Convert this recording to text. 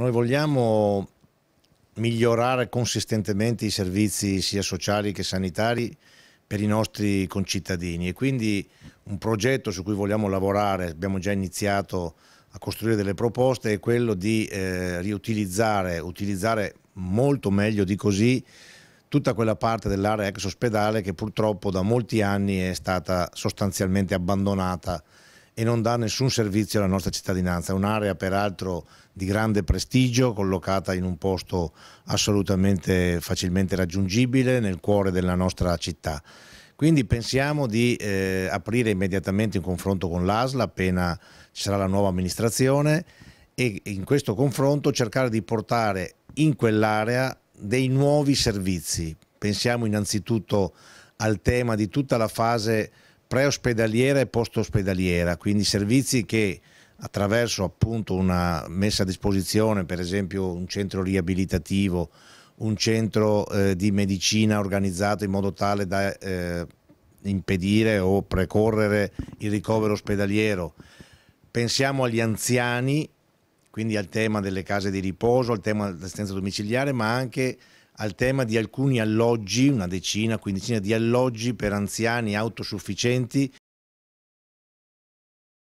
noi vogliamo migliorare consistentemente i servizi sia sociali che sanitari per i nostri concittadini e quindi un progetto su cui vogliamo lavorare, abbiamo già iniziato a costruire delle proposte, è quello di eh, riutilizzare, utilizzare molto meglio di così tutta quella parte dell'area ex ospedale che purtroppo da molti anni è stata sostanzialmente abbandonata e non dà nessun servizio alla nostra cittadinanza. È un'area peraltro di grande prestigio, collocata in un posto assolutamente facilmente raggiungibile nel cuore della nostra città. Quindi pensiamo di eh, aprire immediatamente un confronto con l'ASLA appena ci sarà la nuova amministrazione e in questo confronto cercare di portare in quell'area dei nuovi servizi. Pensiamo innanzitutto al tema di tutta la fase preospedaliera e post-ospedaliera, quindi servizi che attraverso appunto una messa a disposizione, per esempio un centro riabilitativo, un centro eh, di medicina organizzato in modo tale da eh, impedire o precorrere il ricovero ospedaliero. Pensiamo agli anziani, quindi al tema delle case di riposo, al tema dell'assistenza domiciliare, ma anche al tema di alcuni alloggi, una decina, quindicina di alloggi per anziani autosufficienti